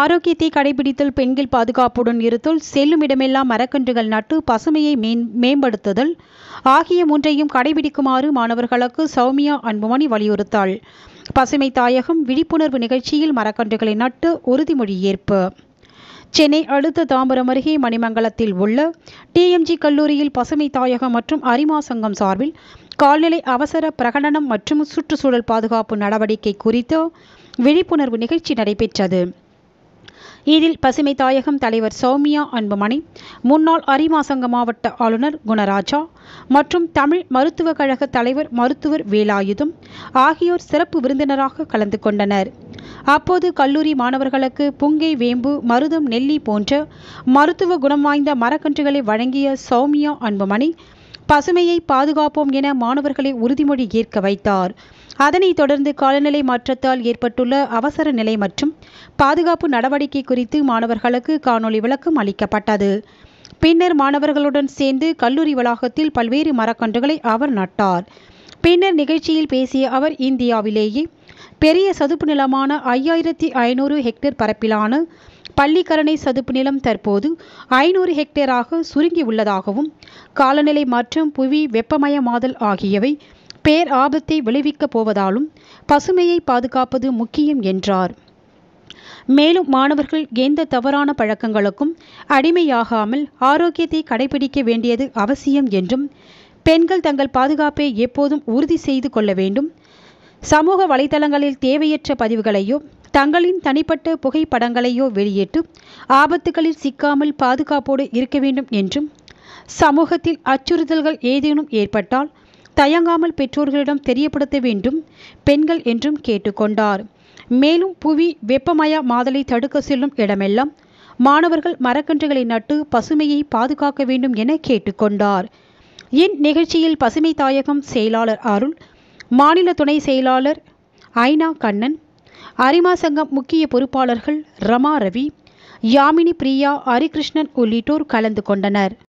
ஆரோக்கியத்தை கடைபிடித்தல் பெண்கள் பாதுகாப்புடன் இருத்தல் செல்லும் இடமெல்லாம் மரக்கன்றுகள் நட்டு பசுமையை மேம்படுத்துதல் ஆகிய மூன்றையும் கடைபிடிக்குமாறு மாணவர்களுக்கு சௌமியா அன்புமணி வலியுறுத்தாள் பசுமை தாயகம் விழிப்புணர்வு நிகழ்ச்சியில் மரக்கன்றுகளை நட்டு உறுதிமொழி ஏற்பு சென்னை அடுத்த தாம்பரம் அருகே மணிமங்கலத்தில் உள்ள டிஎம்ஜி கல்லூரியில் பசுமை தாயகம் மற்றும் அரிமா சங்கம் சார்பில் கால்நிலை அவசர பிரகடனம் மற்றும் சுற்றுச்சூழல் பாதுகாப்பு நடவடிக்கை குறித்து விழிப்புணர்வு நிகழ்ச்சி நடைபெற்றது இதில் பசுமை தாயகம் தலைவர் சௌமியா அன்புமணி முன்னாள் அரிமாசங்க மாவட்ட ஆளுநர் குணராஜா மற்றும் தமிழ் மருத்துவக் கழக தலைவர் மருத்துவர் வேலாயுதம் ஆகியோர் சிறப்பு விருந்தினராக கலந்து கொண்டனர் அப்போது கல்லூரி மாணவர்களுக்கு புங்கை வேம்பு மருதம் நெல்லி போன்ற மருத்துவ குணம் வாய்ந்த மரக்கன்றுகளை வழங்கிய சௌமியா அன்புமணி பசுமையை பாதுகாப்போம் என மாணவர்களை உறுதிமொழி ஏற்க வைத்தார் அதனைத் தொடர்ந்து காலநிலை மாற்றத்தால் ஏற்பட்டுள்ள அவசர நிலை மற்றும் பாதுகாப்பு நடவடிக்கை குறித்து மாணவர்களுக்கு காணொலி விளக்கம் அளிக்கப்பட்டது பின்னர் மாணவர்களுடன் சேர்ந்து கல்லூரி வளாகத்தில் பல்வேறு மரக்கன்றுகளை அவர் நட்டார் பின்னர் நிகழ்ச்சியில் பேசிய அவர் இந்தியாவிலேயே பெரிய சதுப்பு நிலமான ஐயாயிரத்தி ஐநூறு ஹெக்டேர் பரப்பிலான பள்ளிக்கரணை சதுப்பு நிலம் தற்போது ஐநூறு ஹெக்டேராக சுருங்கி உள்ளதாகவும் காலநிலை மாற்றம் புவி வெப்பமயமாதல் ஆகியவை பேர் ஆபத்தை விளைவிக்கப் போவதாலும் பசுமையை பாதுகாப்பது முக்கியம் என்றார் மேலும் மாணவர்கள் எந்த தவறான பழக்கங்களுக்கும் அடிமையாகாமல் ஆரோக்கியத்தை கடைபிடிக்க வேண்டியது அவசியம் என்றும் பெண்கள் தங்கள் பாதுகாப்பை எப்போதும் உறுதி செய்து கொள்ள வேண்டும் சமூக வலைதளங்களில் தேவையற்ற பதிவுகளையோ தங்களின் தனிப்பட்ட புகைப்படங்களையோ வெளியிட்டு ஆபத்துகளில் சிக்காமல் பாதுகாப்போடு இருக்க வேண்டும் என்றும் சமூகத்தில் அச்சுறுத்தல்கள் ஏதேனும் ஏற்பட்டால் தயங்காமல் பெற்றோர்களிடம் தெரியப்படுத்த வேண்டும் பெண்கள் என்றும் கேட்டுக்கொண்டார் மேலும் புவி வெப்பமய மாதலை தடுக்க செல்லும் இடமெல்லாம் மாணவர்கள் மரக்கன்றுகளை நட்டு பசுமையை பாதுகாக்க வேண்டும் என கேட்டுக்கொண்டார் நிகழ்ச்சியில் பசுமை தாயகம் செயலாளர் அருள் மாநில துணை செயலாளர் ஐனா கண்ணன் அரிமா சங்கம் முக்கிய பொறுப்பாளர்கள் ரமா ரவி யாமினி பிரியா ஹரிகிருஷ்ணன் உள்ளிட்டோர் கலந்து கொண்டனர்